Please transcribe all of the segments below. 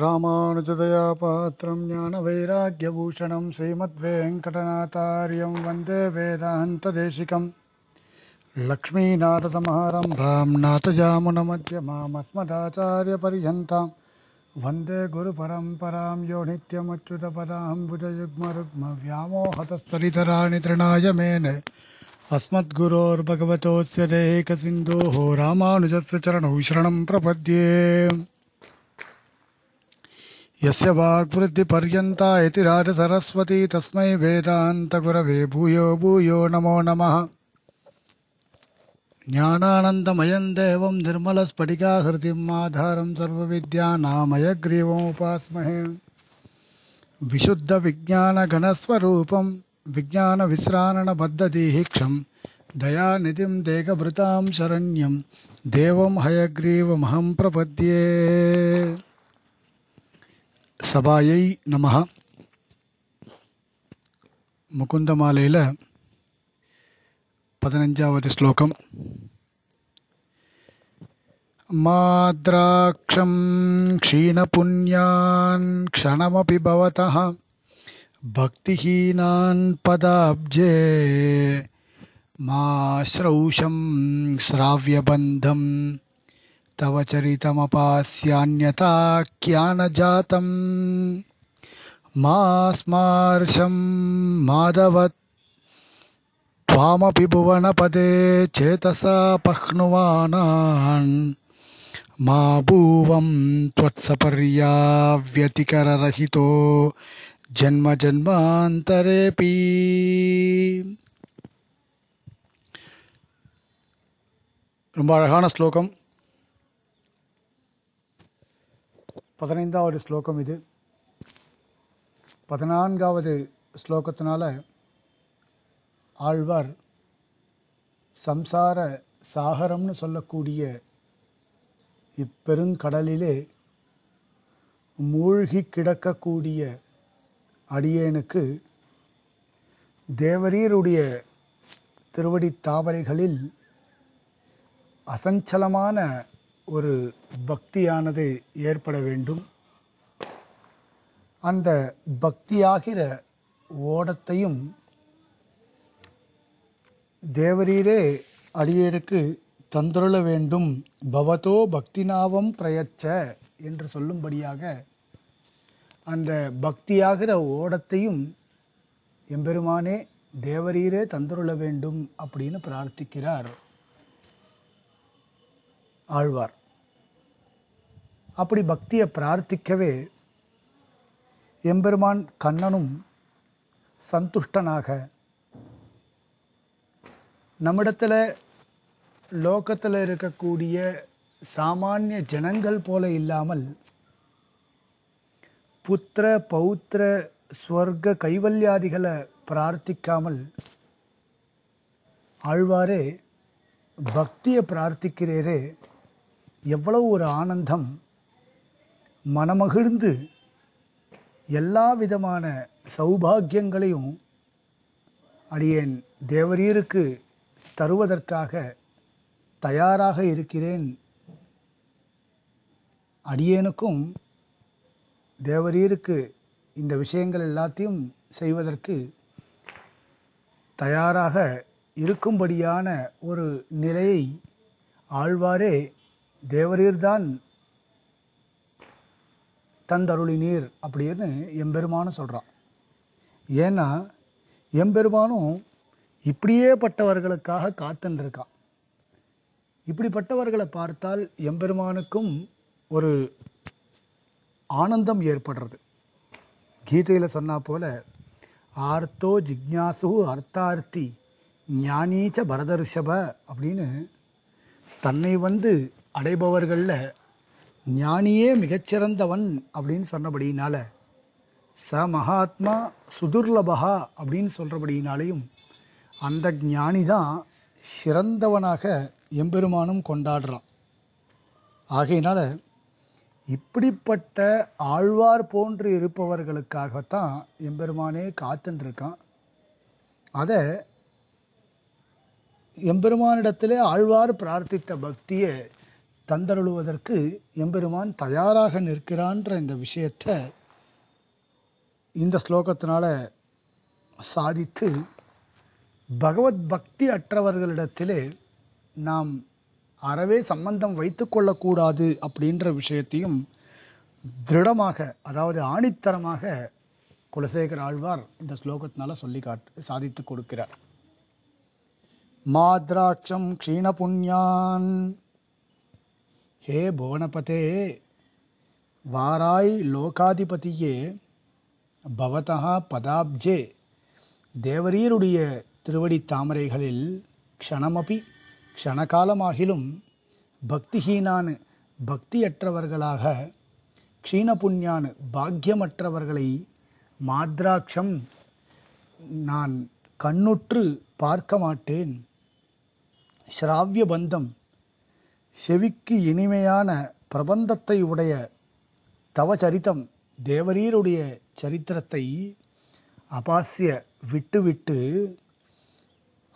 रामानुजदयापात्रं ज्ञानवैराग्यभूषणं श्रीमद्वेङ्कटनाथार्यं वन्दे वेदान्तदेशिकं लक्ष्मीनाथसमारम्भां नाथजामुनमध्यमामस्मदाचार्यपर्यन्तां वन्दे गुरुपरम्परां यो नित्यमच्युतपदाम्बुजयुग्मरुग्मव्यामोहतस्तरितराणि तृणाय मेने अस्मद्गुरोर्भगवतोऽस्य देकसिन्धोः रामानुजस्य चरणौ शरणं प्रपद्ये यस्य वाग्वृद्धिपर्यन्ता इति राजसरस्वती तस्मै वेदान्तगुरवे भूयो भूयो नमो नमः ज्ञानानन्दमयं देवं निर्मलस्फटिकाहृतिम् आधारं सर्वविद्यानामयग्रीवमुपास्महे विशुद्धविज्ञानघनस्वरूपं विज्ञानविश्राणबद्धदीहीक्षं दयानिधिं देकभृतां शरण्यं देवं हयग्रीवमहं प्रपद्ये சபாயை नम முகுந்த மாலையில் பதினஞ்சாவது ஸ்லோகம் माद्राक्षं क्षीणपुण्यान् क्षणमपि भवतः भक्तिहीनान् तव चरितमपास्यान्यथा क्या जातम् मा माधवत् त्वामपि भुवनपदे चेतसा पह्नुवानान् मा भुवं त्वत्सपर्याव्यतिकररहितो जन्मजन्मान्तरेऽपि ரொம்ப அழகான ஸ்லோகம் பதினைந்தாவது ஸ்லோகம் இது பதினான்காவது ஸ்லோகத்தினால ஆழ்வார் சம்சார சாகரம்னு சொல்லக்கூடிய இப்பெருங்கடலிலே மூழ்கி கிடக்கக்கூடிய அடியேனுக்கு தேவரீருடைய திருவடி தாவரைகளில் அசஞ்சலமான ஒரு பக்தியானது ஏற்பட வேண்டும் அந்த பக்தியாகிற ஓடத்தையும் தேவரீரே அடியேருக்கு தந்துருள வேண்டும் பவதோ பக்தினாவம் பிரயச்ச என்று சொல்லும்படியாக அந்த பக்தியாகிற ஓடத்தையும் எம்பெருமானே தேவரீரே தந்துருள வேண்டும் அப்படின்னு பிரார்த்திக்கிறார் ஆழ்வார் அப்படி பக்தியை பிரார்த்திக்கவே எம்பெருமான் கண்ணனும் சந்துஷ்டனாக நம்மிடத்தில் லோக்கத்தில் இருக்கக்கூடிய சாமானிய ஜனங்கள் போல இல்லாமல் புத்திர பௌத்திர ஸ்வர்க கைவல்யாதிகளை பிரார்த்திக்காமல் ஆழ்வாரே பக்தியை பிரார்த்திக்கிறேரே எவ்வளவு ஒரு ஆனந்தம் மனமகிழ்ந்து எல்லா விதமான சௌபாகியங்களையும் அடியேன் தேவரீருக்கு தருவதற்காக தயாராக இருக்கிறேன் அடியேனுக்கும் தேவரீருக்கு இந்த விஷயங்கள் எல்லாத்தையும் செய்வதற்கு தயாராக இருக்கும்படியான ஒரு நிலையை ஆழ்வாரே தேவரீர்தான் தந்தருளினீர் அப்படின்னு எம்பெருமானும் சொல்கிறான் ஏன்னா எம்பெருமானும் இப்படியே பட்டவர்களுக்காக காத்துருக்கான் இப்படிப்பட்டவர்களை பார்த்தால் எம்பெருமானுக்கும் ஒரு ஆனந்தம் ஏற்படுறது கீதையில் சொன்னால் போல ஆர்த்தோ ஜிக்யாசு அர்த்தார்த்தி ஞானீச்ச பரதருஷப அப்படின்னு தன்னை வந்து அடைபவர்களில் ஞானியே மிகச்சிறந்தவன் அப்படின்னு சொன்னபடியினால ச மகாத்மா சுதுர்லபா அப்படின்னு சொல்கிறபடியினாலையும் அந்த ஞானி தான் சிறந்தவனாக எம்பெருமானும் கொண்டாடுறான் ஆகையினால இப்படிப்பட்ட ஆழ்வார் போன்று இருப்பவர்களுக்காகத்தான் எம்பெருமானே காத்துன்ருக்கான் அதை எம்பெருமானிடத்திலே ஆழ்வார் பிரார்த்தித்த பக்தியை தந்தருளுவதற்கு எம்பெருமான் தயாராக நிற்கிறான்ற இந்த விஷயத்தை இந்த ஸ்லோகத்தினால் சாதித்து பகவத் பக்தி அற்றவர்களிடத்திலே நாம் அறவே சம்பந்தம் வைத்து கொள்ளக்கூடாது அப்படின்ற விஷயத்தையும் திருடமாக அதாவது ஆணித்தரமாக குலசேகர் ஆழ்வார் இந்த ஸ்லோகத்தினால சொல்லி காட்டு சாதித்து கொடுக்கிறார் மாத்ராட்சம் க்ஷீணபுண்யான் ஹே புவனபதே வாராய் லோகாதிபதியே பவதா பதாப்ஜே தேவரீருடைய திருவடி தாமரைகளில் க்ஷணமபி க்ஷணகாலமாகிலும் பக்திஹீனான் பக்தியற்றவர்களாக க்ஷீணபுண்யான் பாக்கியமற்றவர்களை மாத்ராட்சம் நான் கண்ணுற்று பார்க்க மாட்டேன் ஸ்ராவிய பந்தம் செவிக்கு இனிமையான பிரபந்தத்தை உடைய தவச்சரித்தம் தேவரீருடைய சரித்திரத்தை அபாசிய விட்டுவிட்டு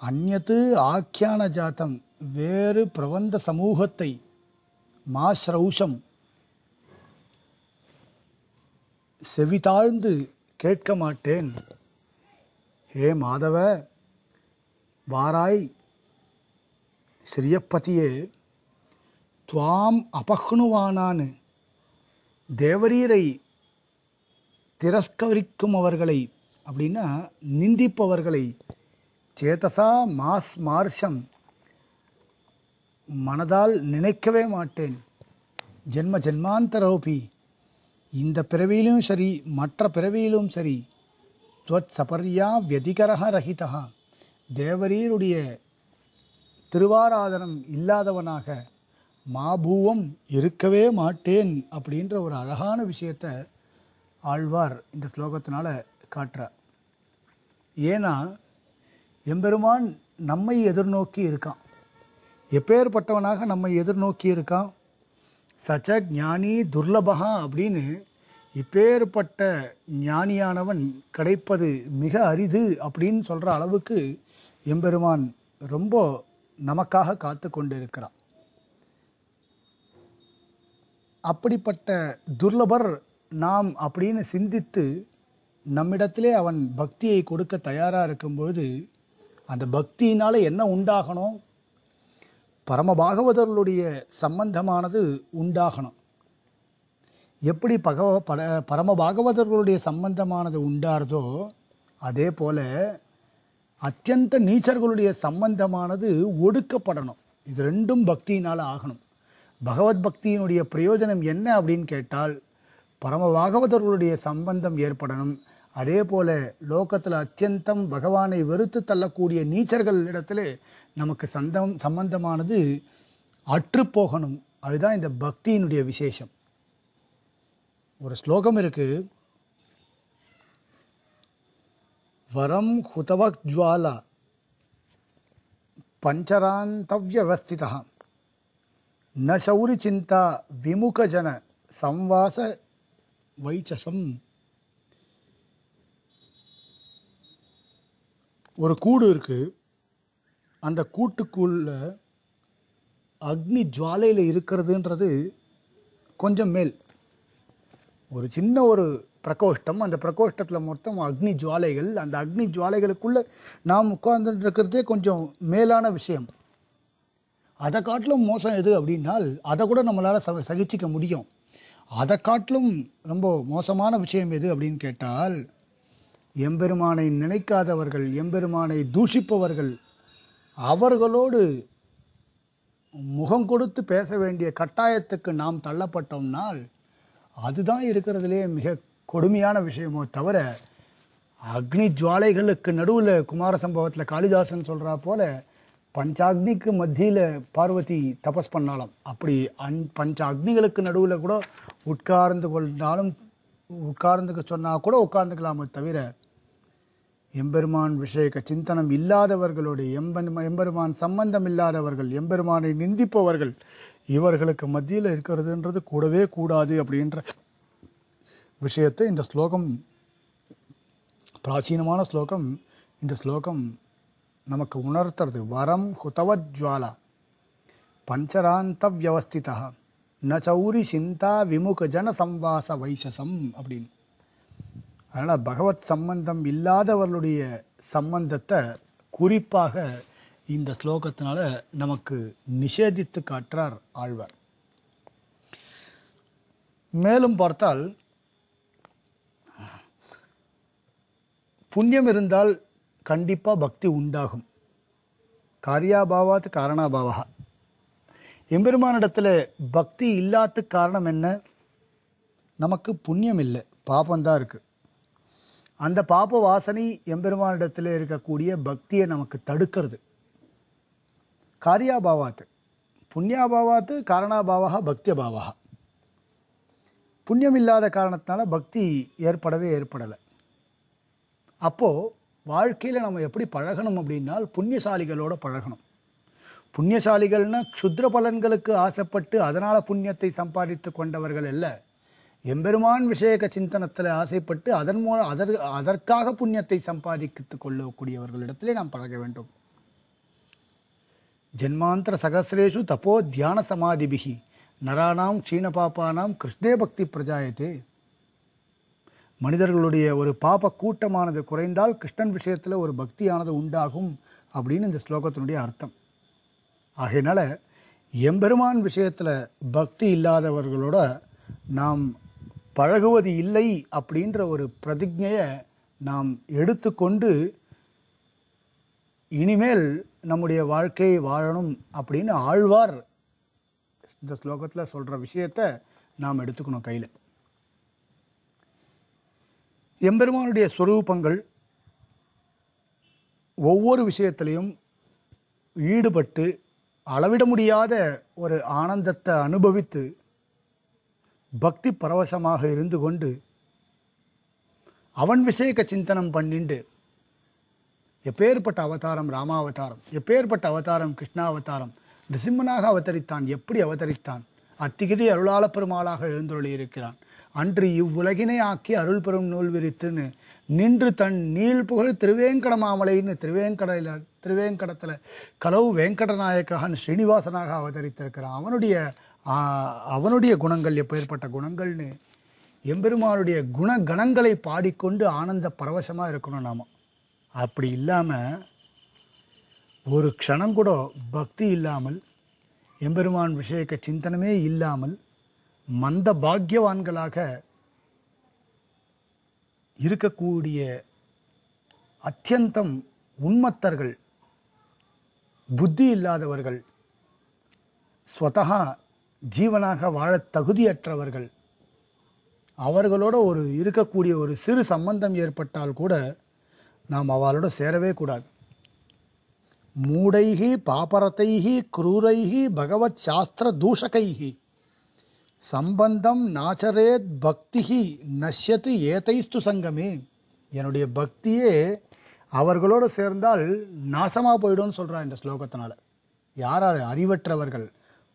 அந்நது ஆக்கியான ஜாத்தம் வேறு பிரபந்த சமூகத்தை மாஸ்ரௌஷம் செவிதாழ்ந்து கேட்க மாட்டேன் ஹே மாதவ வாராய் ஸ்ரீயப்பதியே துவாம் அபஹ்னுவானான்னு தேவரீரை திரஸ்கரிக்கும் அவர்களை அப்படின்னா நிந்திப்பவர்களை சேதசா மாஸ் மார்ஷம் மனதால் நினைக்கவே மாட்டேன் ஜென்ம ஜென்மாந்தரோபி இந்த பிறவியிலும் சரி மற்ற பிறவியிலும் சரி துவத் சபர்யா வதிகரக ரஹிதா தேவரீருடைய திருவாராதனம் இல்லாதவனாக மாபூவம் இருக்கவே மாட்டேன் அப்படின்ற ஒரு அழகான விஷயத்த ஆழ்வார் இந்த ஸ்லோகத்தினால் காட்டுறார் ஏன்னா எம்பெருமான் நம்மை எதிர்நோக்கி இருக்கான் எப்பேற்பட்டவனாக நம்மை எதிர்நோக்கி இருக்கான் சச்ச ஞானி துர்லபகா அப்படின்னு இப்பேற்பட்ட ஞானியானவன் கிடைப்பது மிக அரிது அப்படின்னு சொல்கிற அளவுக்கு எம்பெருமான் ரொம்ப நமக்காக காத்து கொண்டு இருக்கிறான் அப்படிப்பட்ட துர்லபர் நாம் அப்படின்னு சிந்தித்து நம்மிடத்திலே அவன் பக்தியை கொடுக்க தயாராக இருக்கும்பொழுது அந்த பக்தியினால் என்ன உண்டாகணும் பரமபாகவதர்களுடைய சம்பந்தமானது உண்டாகணும் எப்படி பகவ பர பரமபாகவதர்களுடைய சம்பந்தமானது உண்டாருதோ அதே போல் அத்தியந்த நீச்சர்களுடைய சம்பந்தமானது ஒடுக்கப்படணும் இது ரெண்டும் பக்தியினால் ஆகணும் பகவத் பக்தியினுடைய பிரயோஜனம் என்ன அப்படின்னு கேட்டால் பரமபாகவதர்களுடைய சம்பந்தம் ஏற்படணும் அதே போல லோகத்தில் அத்தியந்தம் பகவானை வெறுத்து தள்ளக்கூடிய நீச்சர்கள் இடத்துல நமக்கு சந்தம் சம்பந்தமானது அற்றுப்போகணும் அதுதான் இந்த பக்தியினுடைய விசேஷம் ஒரு ஸ்லோகம் இருக்கு வரம் ஹுதவக் ஜுவாலா பஞ்சராந்தவ்யவஸ்திதான் நசௌரி சிந்தா விமுகஜன சம்வாச வைச்சசம் ஒரு கூடு இருக்குது அந்த கூட்டுக்குள்ள அக்னி ஜுவாலையில் இருக்கிறதுன்றது கொஞ்சம் மேல் ஒரு சின்ன ஒரு பிரகோஷ்டம் அந்த பிரகோஷ்டத்தில் மொத்தம் அக்னி ஜுவாலைகள் அந்த அக்னி ஜுவாலைகளுக்குள்ளே நாம் உட்கார்ந்துட்டு இருக்கிறதே கொஞ்சம் மேலான விஷயம் அதை காட்டிலும் மோசம் எது அப்படின்னால் அதை கூட நம்மளால் ச சகிச்சிக்க முடியும் அதை காட்டிலும் ரொம்ப மோசமான விஷயம் எது அப்படின்னு கேட்டால் எம்பெருமானை நினைக்காதவர்கள் எம்பெருமானை தூஷிப்பவர்கள் அவர்களோடு முகம் கொடுத்து பேச வேண்டிய கட்டாயத்துக்கு நாம் தள்ளப்பட்டோம்னால் அதுதான் இருக்கிறதுலே மிக கொடுமையான விஷயமோ தவிர அக்னி ஜுவாலைகளுக்கு நடுவில் குமார சம்பவத்தில் காளிதாசன் சொல்கிறா போல பஞ்ச அக்னிக்கு மத்தியில் பார்வதி தபஸ் பண்ணாலும் அப்படி அன் பஞ்ச அக்னிகளுக்கு நடுவில் கூட உட்கார்ந்து கொண்டாலும் உட்கார்ந்துக்க சொன்னால் கூட உட்கார்ந்துக்கலாமே தவிர எம்பெருமான் விஷயக்க சிந்தனம் இல்லாதவர்களுடைய எம்பன் எம்பெருமான் சம்பந்தம் இல்லாதவர்கள் எம்பெருமானை நிந்திப்பவர்கள் இவர்களுக்கு மத்தியில் இருக்கிறதுன்றது கூடவே கூடாது அப்படின்ற விஷயத்தை இந்த ஸ்லோகம் பிராச்சீனமான ஸ்லோகம் இந்த ஸ்லோகம் நமக்கு உணர்த்துறது வரம் ஹுதவஜ்வாலா பஞ்சராந்த வியவஸ்திதா ந சௌரி சிந்தா விமுக ஜன சம்வாச வைசசம் அப்படின்னு அதனால் பகவத் சம்பந்தம் இல்லாதவர்களுடைய சம்பந்தத்தை குறிப்பாக இந்த ஸ்லோகத்தினால நமக்கு நிஷேதித்து காட்டுறார் ஆழ்வார் மேலும் பார்த்தால் புண்ணியம் இருந்தால் கண்டிப்பாக பக்தி உண்டாகும் காரியாபாவாத் காரணாபாவா எம்பெருமானிடத்தில் பக்தி இல்லாத காரணம் என்ன நமக்கு புண்ணியம் இல்லை பாபந்தான் இருக்குது அந்த பாப வாசனை எம்பெருமானிடத்தில் இருக்கக்கூடிய பக்தியை நமக்கு தடுக்கிறது காரியாபாவாத்து புண்ணியாபாவாத்து காரணாபாவாக பக்தியபாவாக புண்ணியம் இல்லாத காரணத்தினால பக்தி ஏற்படவே ஏற்படலை அப்போது வாழ்க்கையில் நம்ம எப்படி பழகணும் அப்படின்னால் புண்ணியசாலிகளோட பழகணும் புண்ணியசாலிகள்னா க்ஷுத்ர பலன்களுக்கு ஆசைப்பட்டு அதனால் புண்ணியத்தை சம்பாதித்து கொண்டவர்கள் அல்ல எம்பெருமான் விஷயக சிந்தனத்தில் ஆசைப்பட்டு அதன் மூலம் அதர் அதற்காக புண்ணியத்தை சம்பாதித்து கொள்ளக்கூடியவர்களிடத்திலே நாம் பழக வேண்டும் ஜென்மாந்திர சகசிரேஷு தப்போ தியான சமாதிபிகி நராணாம் பாப்பானாம் கிருஷ்ணே பக்தி பிரஜாயத்தே மனிதர்களுடைய ஒரு பாப கூட்டமானது குறைந்தால் கிருஷ்ணன் விஷயத்தில் ஒரு பக்தியானது உண்டாகும் அப்படின்னு இந்த ஸ்லோகத்தினுடைய அர்த்தம் ஆகையினால எம்பெருமான் விஷயத்தில் பக்தி இல்லாதவர்களோட நாம் பழகுவது இல்லை அப்படின்ற ஒரு பிரதிஜையை நாம் எடுத்துக்கொண்டு இனிமேல் நம்முடைய வாழ்க்கையை வாழணும் அப்படின்னு ஆழ்வார் இந்த ஸ்லோகத்தில் சொல்கிற விஷயத்தை நாம் எடுத்துக்கணும் கையில் எம்பெருமானுடைய சுரூபங்கள் ஒவ்வொரு விஷயத்திலையும் ஈடுபட்டு அளவிட முடியாத ஒரு ஆனந்தத்தை அனுபவித்து பக்தி பரவசமாக இருந்து கொண்டு அவன் விஷயக்க சிந்தனம் பண்ணிண்டு எப்பேற்பட்ட அவதாரம் ராமாவதாரம் எப்பேற்பட்ட அவதாரம் கிருஷ்ணாவதாரம் நிசிம்மனாக அவதரித்தான் எப்படி அவதரித்தான் அத்திகிரி அருளாள பெருமாளாக எழுந்தொழி இருக்கிறான் அன்று இவ்வுலகினை ஆக்கி அருள் பெறும் நூல் விரித்துன்னு நின்று தன் நீள் புகழ் திருவேங்கடமாமலைன்னு திருவேங்கடையில் திருவேங்கடத்தில் கலவு வேங்கடநாயக்ககன் ஸ்ரீனிவாசனாக அவதரித்திருக்கிறான் அவனுடைய அவனுடைய குணங்கள் எப்பேற்பட்ட குணங்கள்னு எம்பெருமானுடைய குணகணங்களை பாடிக்கொண்டு ஆனந்த பரவசமாக இருக்கணும் நாம் அப்படி இல்லாமல் ஒரு க்ஷணம் கூட பக்தி இல்லாமல் எம்பெருமான் விஷயக்க சிந்தனமே இல்லாமல் மந்த பாக்கியவான்களாக இருக்கக்கூடிய அத்தியந்தம் உண்மத்தர்கள் புத்தி இல்லாதவர்கள் ஸ்வதகா ஜீவனாக வாழ தகுதியற்றவர்கள் அவர்களோட ஒரு இருக்கக்கூடிய ஒரு சிறு சம்பந்தம் ஏற்பட்டால் கூட நாம் அவளோட சேரவே கூடாது மூடைகி பாபரத்தைகி குரூரைகி பகவத் சாஸ்திர தூஷகைகி சம்பந்தம் நாச்சரேத் பக்திஹி நஷ்யத்து ஏதைஸ்து சங்கமே என்னுடைய பக்தியே அவர்களோடு சேர்ந்தால் நாசமாக போயிடும்னு சொல்கிறான் இந்த ஸ்லோகத்தினால் யாரார் அறிவற்றவர்கள்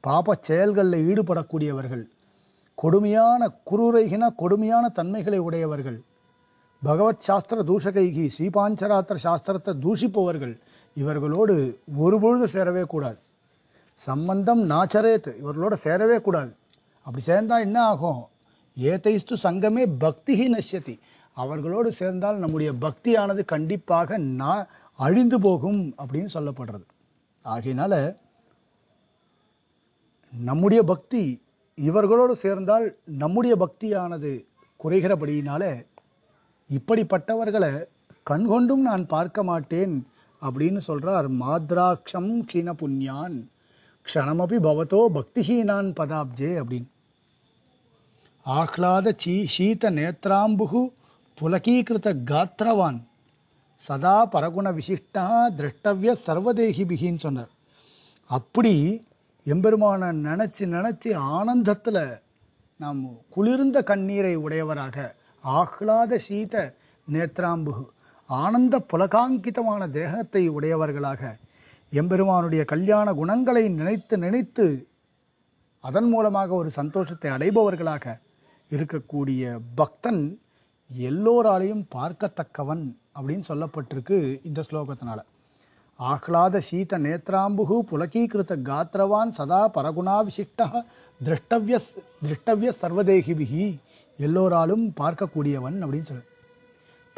பாப செயல்களில் ஈடுபடக்கூடியவர்கள் கொடுமையான குரூரைகின கொடுமையான தன்மைகளை உடையவர்கள் பகவத் சாஸ்திர தூஷகைகி ஸ்ரீபாஞ்சராத்திர சாஸ்திரத்தை தூஷிப்பவர்கள் இவர்களோடு ஒருபொழுது சேரவே கூடாது சம்பந்தம் நாச்சரேத்து இவர்களோடு சேரவே கூடாது அப்படி சேர்ந்தால் என்ன ஆகும் ஏதைஸ்து சங்கமே பக்தி நஷ்யதி அவர்களோடு சேர்ந்தால் நம்முடைய பக்தியானது கண்டிப்பாக நான் அழிந்து போகும் அப்படின்னு சொல்லப்படுறது ஆகையினால நம்முடைய பக்தி இவர்களோடு சேர்ந்தால் நம்முடைய பக்தியானது குறைகிறபடியினால இப்படிப்பட்டவர்களை கண்கொண்டும் நான் பார்க்க மாட்டேன் அப்படின்னு சொல்கிறார் மாத்ராட்சம் கிண புண்ணியான் க்ஷணமபி பவத்தோ பக்திஹீனான் பதாப்ஜே அப்படின்னு ஆஹ்லாத சீ சீத நேத்ராம்புகு புலகீகிருத காத்திரவான் சதா பரகுண விசிஷ்டா திரஷ்டவிய பிகின்னு சொன்னார் அப்படி எம்பெருமானை நினச்சி நினச்சி ஆனந்தத்தில் நாம் குளிர்ந்த கண்ணீரை உடையவராக ஆஹ்லாத சீத நேத்ராம்பு ஆனந்த புலகாங்கிதமான தேகத்தை உடையவர்களாக எம்பெருமானுடைய கல்யாண குணங்களை நினைத்து நினைத்து அதன் மூலமாக ஒரு சந்தோஷத்தை அடைபவர்களாக இருக்கக்கூடிய பக்தன் எல்லோராலையும் பார்க்கத்தக்கவன் அப்படின்னு சொல்லப்பட்டிருக்கு இந்த ஸ்லோகத்தினால ஆஹ்லாத சீத நேத்ராம்புகு புலகீகிருத்த காத்திரவான் சதா பரகுணாவிசிஷ்டா திருஷ்டவிய திருஷ்டவிய சர்வதேகிபிகி எல்லோராலும் பார்க்கக்கூடியவன் அப்படின்னு சொல்லு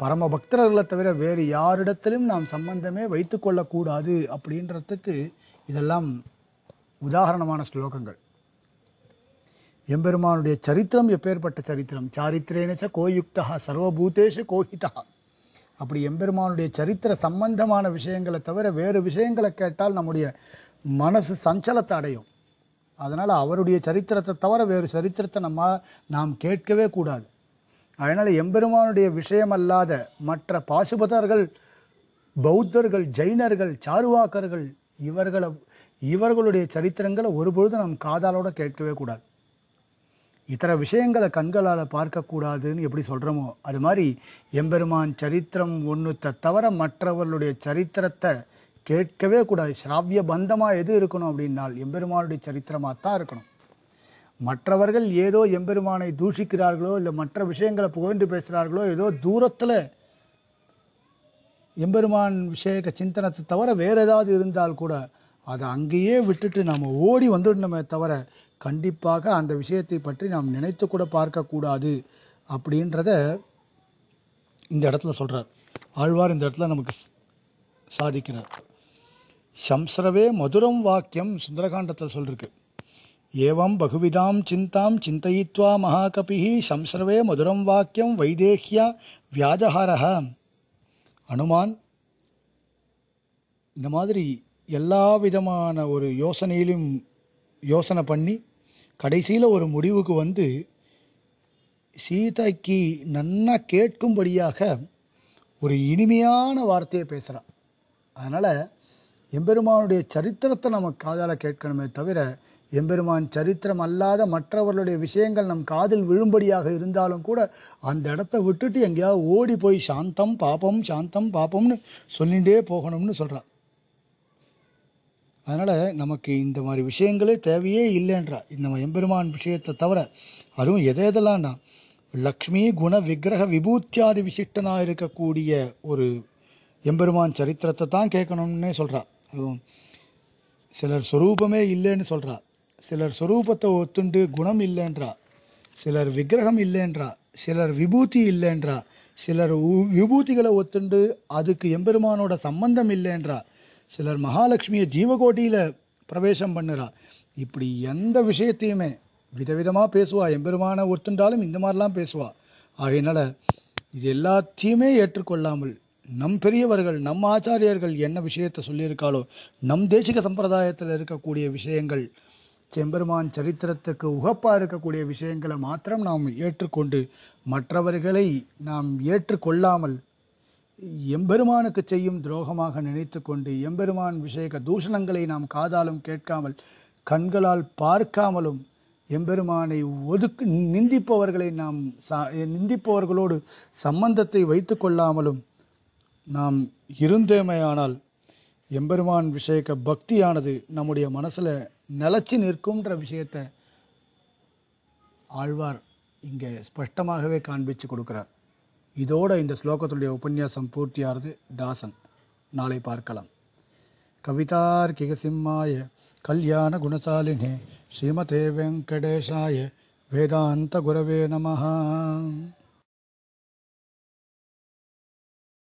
பரம பக்தர்களை தவிர வேறு யாரிடத்திலும் நாம் சம்பந்தமே வைத்து கொள்ளக்கூடாது அப்படின்றதுக்கு இதெல்லாம் உதாரணமான ஸ்லோகங்கள் எம்பெருமானுடைய சரித்திரம் எப்பேற்பட்ட சரித்திரம் சாரித்திரேனச்ச கோயுக்தா சர்வபூதேஷு கோஹிதா அப்படி எம்பெருமானுடைய சரித்திர சம்பந்தமான விஷயங்களை தவிர வேறு விஷயங்களை கேட்டால் நம்முடைய மனசு சஞ்சலத்தை அடையும் அதனால் அவருடைய சரித்திரத்தை தவிர வேறு சரித்திரத்தை நம்ம நாம் கேட்கவே கூடாது அதனால் எம்பெருமானுடைய விஷயமல்லாத மற்ற பாசுபதர்கள் பௌத்தர்கள் ஜெயினர்கள் சாருவாக்கர்கள் இவர்களை இவர்களுடைய சரித்திரங்களை ஒருபொழுதும் நாம் காதலோடு கேட்கவே கூடாது இத்தர விஷயங்களை கண்களால் பார்க்கக்கூடாதுன்னு எப்படி சொல்கிறோமோ அது மாதிரி எம்பெருமான் சரித்திரம் ஒன்றுத்தை தவிர மற்றவர்களுடைய சரித்திரத்தை கேட்கவே கூடாது ஸ்ராவிய பந்தமாக எது இருக்கணும் அப்படின்னால் எம்பெருமானுடைய சரித்திரமாக தான் இருக்கணும் மற்றவர்கள் ஏதோ எம்பெருமானை தூஷிக்கிறார்களோ இல்லை மற்ற விஷயங்களை புகழ்ந்து பேசுகிறார்களோ ஏதோ தூரத்தில் எம்பெருமான் விஷயக்க சிந்தனத்தை தவிர வேறு ஏதாவது இருந்தால் கூட அதை அங்கேயே விட்டுட்டு நாம் ஓடி வந்துடணுமே தவிர கண்டிப்பாக அந்த விஷயத்தை பற்றி நாம் நினைத்து கூட பார்க்கக்கூடாது அப்படின்றத இந்த இடத்துல சொல்கிறார் ஆழ்வார் இந்த இடத்துல நமக்கு சாதிக்கிறார் சம்சரவே மதுரம் வாக்கியம் சுந்தரகாண்டத்தில் சொல்லிருக்கு ஏவம் பகுவிதாம் சிந்தாம் சிந்தயித்வா महाकपिः संसर्वे மதுரம் வாக்கியம் வைதேஹியா வியாஜஹார அனுமான் இந்த மாதிரி எல்லா விதமான ஒரு யோசனையிலும் யோசனை பண்ணி கடைசியில் ஒரு முடிவுக்கு வந்து சீதைக்கு நன்னா கேட்கும்படியாக ஒரு இனிமையான வார்த்தையை பேசுகிறான் அதனால் எம்பெருமானுடைய சரித்திரத்தை நம்ம காதால் கேட்கணுமே தவிர எம்பெருமான் சரித்திரம் அல்லாத மற்றவர்களுடைய விஷயங்கள் நம் காதில் விழும்படியாக இருந்தாலும் கூட அந்த இடத்த விட்டுட்டு எங்கேயாவது ஓடி போய் சாந்தம் பாப்பம் சாந்தம் பாப்பம்னு சொல்லிகிட்டே போகணும்னு சொல்கிறார் அதனால் நமக்கு இந்த மாதிரி விஷயங்களே தேவையே இல்லைன்றா நம்ம எம்பெருமான் விஷயத்தை தவிர அதுவும் எதை எதெல்லாம்னா லக்ஷ்மி குண விக்கிரக விபூத்தியாதி விசிஷ்டனாக இருக்கக்கூடிய ஒரு எம்பெருமான் சரித்திரத்தை தான் கேட்கணும்னே சொல்கிறார் அதுவும் சிலர் சொரூபமே இல்லைன்னு சொல்கிறா சிலர் சொரூபத்தை ஒத்துண்டு குணம் இல்லைன்றா சிலர் விக்கிரகம் இல்லைன்றா சிலர் விபூதி இல்லைன்றா சிலர் விபூதிகளை ஒத்துண்டு அதுக்கு எம்பெருமானோட சம்பந்தம் இல்லைன்றா சிலர் மகாலட்சுமியை ஜீவகோட்டியில் பிரவேசம் பண்ணுறா இப்படி எந்த விஷயத்தையுமே விதவிதமாக பேசுவா எம்பெருமானை ஒத்துண்டாலும் இந்த மாதிரிலாம் பேசுவா ஆகையினால இது எல்லாத்தையுமே ஏற்றுக்கொள்ளாமல் நம் பெரியவர்கள் நம் ஆச்சாரியர்கள் என்ன விஷயத்தை சொல்லியிருக்காலோ நம் தேசிக சம்பிரதாயத்தில் இருக்கக்கூடிய விஷயங்கள் செம்பெருமான் சரித்திரத்துக்கு உகப்பாக இருக்கக்கூடிய விஷயங்களை மாத்திரம் நாம் ஏற்றுக்கொண்டு மற்றவர்களை நாம் ஏற்றுக்கொள்ளாமல் எம்பெருமானுக்கு செய்யும் துரோகமாக நினைத்து கொண்டு எம்பெருமான் விஷேக தூஷணங்களை நாம் காதாலும் கேட்காமல் கண்களால் பார்க்காமலும் எம்பெருமானை ஒதுக்கு நிந்திப்பவர்களை நாம் நிந்திப்பவர்களோடு சம்பந்தத்தை வைத்து கொள்ளாமலும் நாம் இருந்தேமையானால் எம்பெருமான் விஷயக்க பக்தியானது நம்முடைய மனசில் நிலச்சி நிற்கும்ன்ற விஷயத்தை ஆழ்வார் இங்கே ஸ்பஷ்டமாகவே காண்பித்து கொடுக்குறார் இதோட இந்த ஸ்லோகத்துடைய உபன்யாசம் பூர்த்தியாகிறது தாசன் நாளை பார்க்கலாம் கவிதார் கிகசிம்மாய கல்யாண குணசாலினே ஸ்ரீமதே வெங்கடேஷாய வேதாந்த குரவே நமஹா